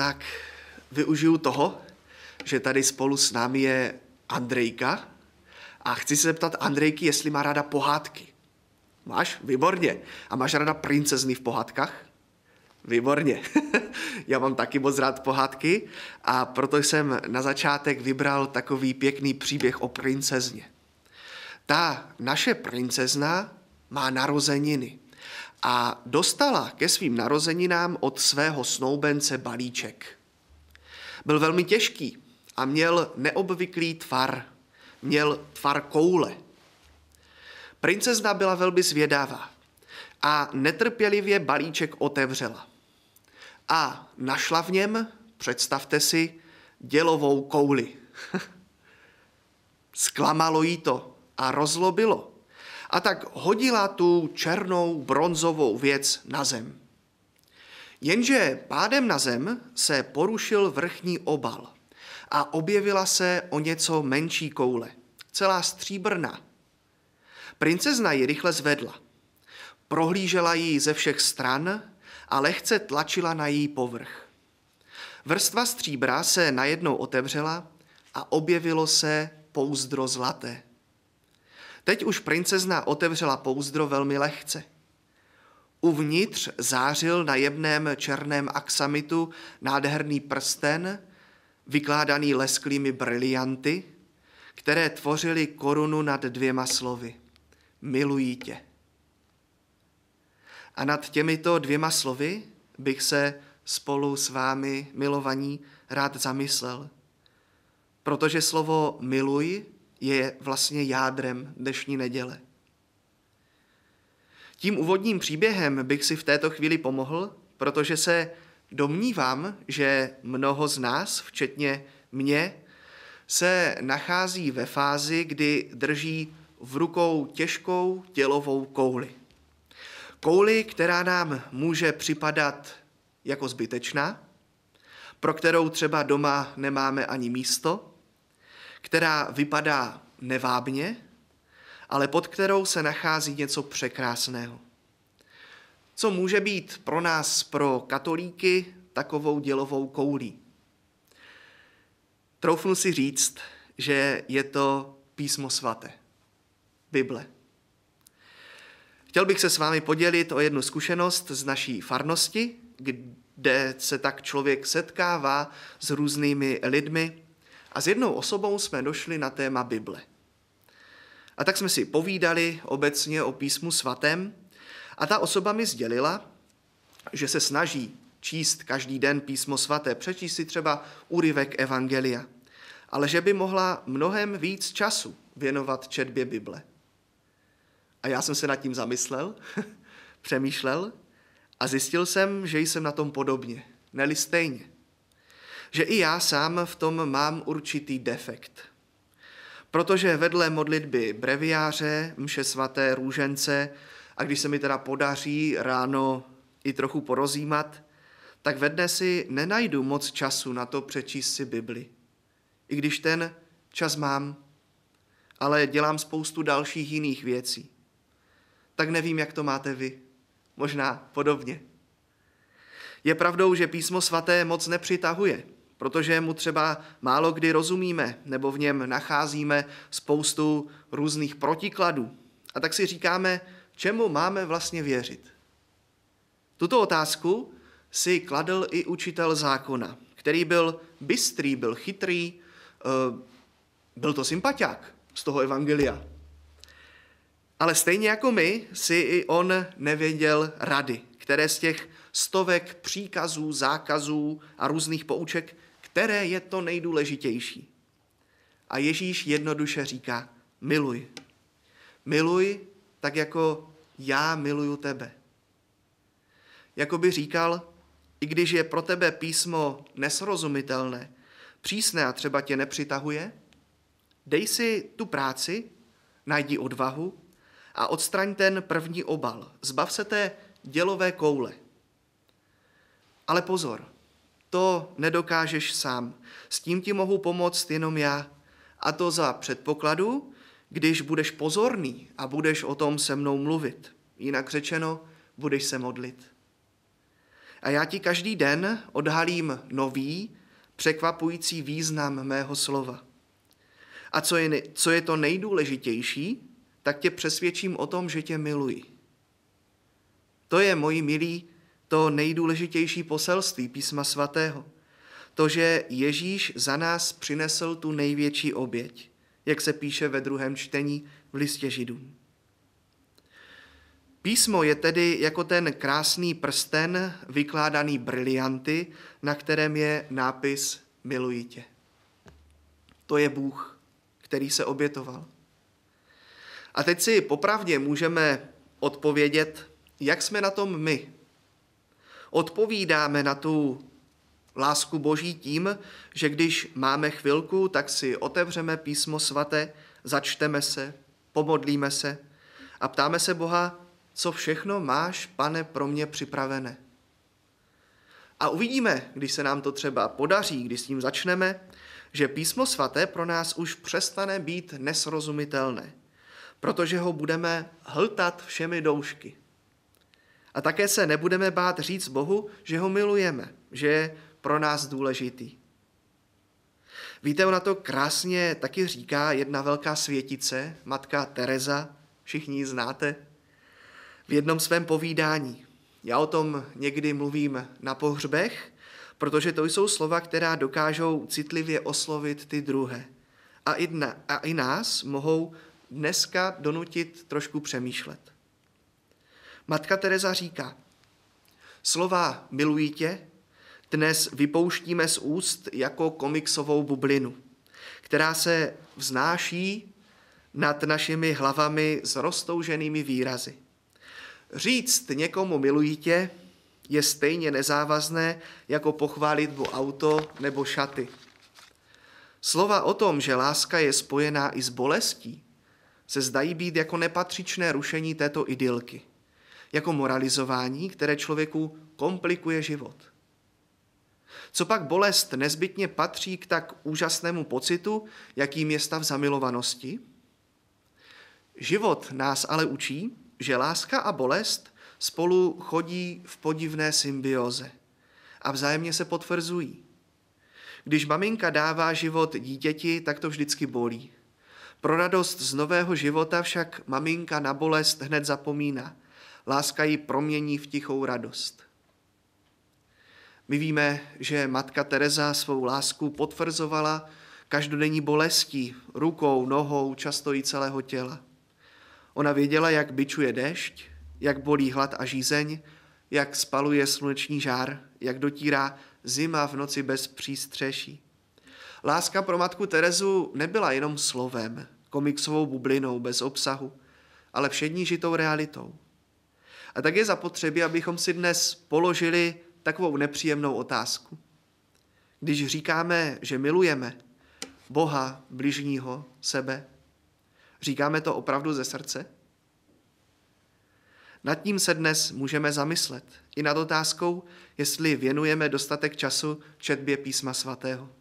tak využiju toho, že tady spolu s námi je Andrejka a chci se zeptat Andrejky, jestli má ráda pohádky. Máš? Výborně. A máš ráda princezny v pohádkách? Výborně. Já mám taky moc rád pohádky a proto jsem na začátek vybral takový pěkný příběh o princezně. Ta naše princezna má narozeniny a dostala ke svým narozeninám od svého snoubence balíček. Byl velmi těžký a měl neobvyklý tvar. Měl tvar koule. Princezna byla velmi zvědavá a netrpělivě balíček otevřela. A našla v něm, představte si, dělovou kouli. Sklamalo jí to a rozlobilo a tak hodila tu černou bronzovou věc na zem. Jenže pádem na zem se porušil vrchní obal a objevila se o něco menší koule, celá stříbrná. Princezna ji rychle zvedla. Prohlížela ji ze všech stran a lehce tlačila na její povrch. Vrstva stříbra se najednou otevřela a objevilo se pouzdro zlaté. Teď už princezna otevřela pouzdro velmi lehce. Uvnitř zářil na jemném černém aksamitu nádherný prsten, vykládaný lesklými brilianty, které tvořily korunu nad dvěma slovy. Miluji tě. A nad těmito dvěma slovy bych se spolu s vámi, milovaní, rád zamyslel. Protože slovo miluj je vlastně jádrem dnešní neděle. Tím úvodním příběhem bych si v této chvíli pomohl, protože se domnívám, že mnoho z nás, včetně mě, se nachází ve fázi, kdy drží v rukou těžkou tělovou kouli. Kouli, která nám může připadat jako zbytečná, pro kterou třeba doma nemáme ani místo, která vypadá nevábně, ale pod kterou se nachází něco překrásného. Co může být pro nás, pro katolíky, takovou dělovou koulí? Troufnu si říct, že je to písmo svaté, Bible. Chtěl bych se s vámi podělit o jednu zkušenost z naší farnosti, kde se tak člověk setkává s různými lidmi, a s jednou osobou jsme došli na téma Bible. A tak jsme si povídali obecně o písmu svatém a ta osoba mi sdělila, že se snaží číst každý den písmo svaté, přečíst si třeba úryvek Evangelia, ale že by mohla mnohem víc času věnovat četbě Bible. A já jsem se nad tím zamyslel, přemýšlel a zjistil jsem, že jsem na tom podobně, neli stejně že i já sám v tom mám určitý defekt. Protože vedle modlitby breviáře, mše svaté, růžence, a když se mi teda podaří ráno i trochu porozímat, tak ve dne si nenajdu moc času na to přečíst si Bibli. I když ten čas mám, ale dělám spoustu dalších jiných věcí. Tak nevím, jak to máte vy. Možná podobně. Je pravdou, že písmo svaté moc nepřitahuje protože mu třeba málo kdy rozumíme nebo v něm nacházíme spoustu různých protikladů. A tak si říkáme, čemu máme vlastně věřit. Tuto otázku si kladl i učitel zákona, který byl bystrý, byl chytrý, eh, byl to sympatiák z toho evangelia. Ale stejně jako my si i on nevěděl rady, které z těch stovek příkazů, zákazů a různých pouček které je to nejdůležitější. A Ježíš jednoduše říká, miluj. Miluj tak, jako já miluju tebe. Jakoby říkal, i když je pro tebe písmo nesrozumitelné, přísné a třeba tě nepřitahuje, dej si tu práci, najdi odvahu a odstraň ten první obal. Zbav se té dělové koule. Ale pozor, to nedokážeš sám. S tím ti mohu pomoct jenom já. A to za předpokladu, když budeš pozorný a budeš o tom se mnou mluvit. Jinak řečeno, budeš se modlit. A já ti každý den odhalím nový, překvapující význam mého slova. A co je, co je to nejdůležitější, tak tě přesvědčím o tom, že tě miluji. To je, moji milí, to nejdůležitější poselství písma svatého. To, že Ježíš za nás přinesl tu největší oběť, jak se píše ve druhém čtení v listě Židům. Písmo je tedy jako ten krásný prsten vykládaný brilianty, na kterém je nápis Miluji tě. To je Bůh, který se obětoval. A teď si popravdě můžeme odpovědět, jak jsme na tom my odpovídáme na tu lásku Boží tím, že když máme chvilku, tak si otevřeme písmo svaté, začteme se, pomodlíme se a ptáme se Boha, co všechno máš, pane, pro mě připravené. A uvidíme, když se nám to třeba podaří, když s tím začneme, že písmo svaté pro nás už přestane být nesrozumitelné, protože ho budeme hltat všemi doušky. A také se nebudeme bát říct Bohu, že ho milujeme, že je pro nás důležitý. Víte, ona to krásně taky říká jedna velká světice, matka Teresa, všichni ji znáte, v jednom svém povídání. Já o tom někdy mluvím na pohřbech, protože to jsou slova, která dokážou citlivě oslovit ty druhé. A i, dna, a i nás mohou dneska donutit trošku přemýšlet. Matka Teresa říká, slova miluji tě dnes vypouštíme z úst jako komiksovou bublinu, která se vznáší nad našimi hlavami s roztouženými výrazy. Říct někomu miluji tě je stejně nezávazné jako pochválit mu auto nebo šaty. Slova o tom, že láska je spojená i s bolestí, se zdají být jako nepatřičné rušení této idylky jako moralizování, které člověku komplikuje život. Co pak bolest nezbytně patří k tak úžasnému pocitu, jakým je stav zamilovanosti? Život nás ale učí, že láska a bolest spolu chodí v podivné symbioze a vzájemně se potvrzují. Když maminka dává život dítěti, tak to vždycky bolí. Pro radost z nového života však maminka na bolest hned zapomíná Láska ji promění v tichou radost. My víme, že matka Teresa svou lásku potvrzovala každodenní bolestí, rukou, nohou, často i celého těla. Ona věděla, jak byčuje dešť, jak bolí hlad a žízeň, jak spaluje sluneční žár, jak dotírá zima v noci bez přístřeší. Láska pro matku Terezu nebyla jenom slovem, komiksovou bublinou bez obsahu, ale všední žitou realitou. A tak je zapotřebí, abychom si dnes položili takovou nepříjemnou otázku. Když říkáme, že milujeme Boha, bližního, sebe, říkáme to opravdu ze srdce? Nad tím se dnes můžeme zamyslet i nad otázkou, jestli věnujeme dostatek času četbě písma svatého.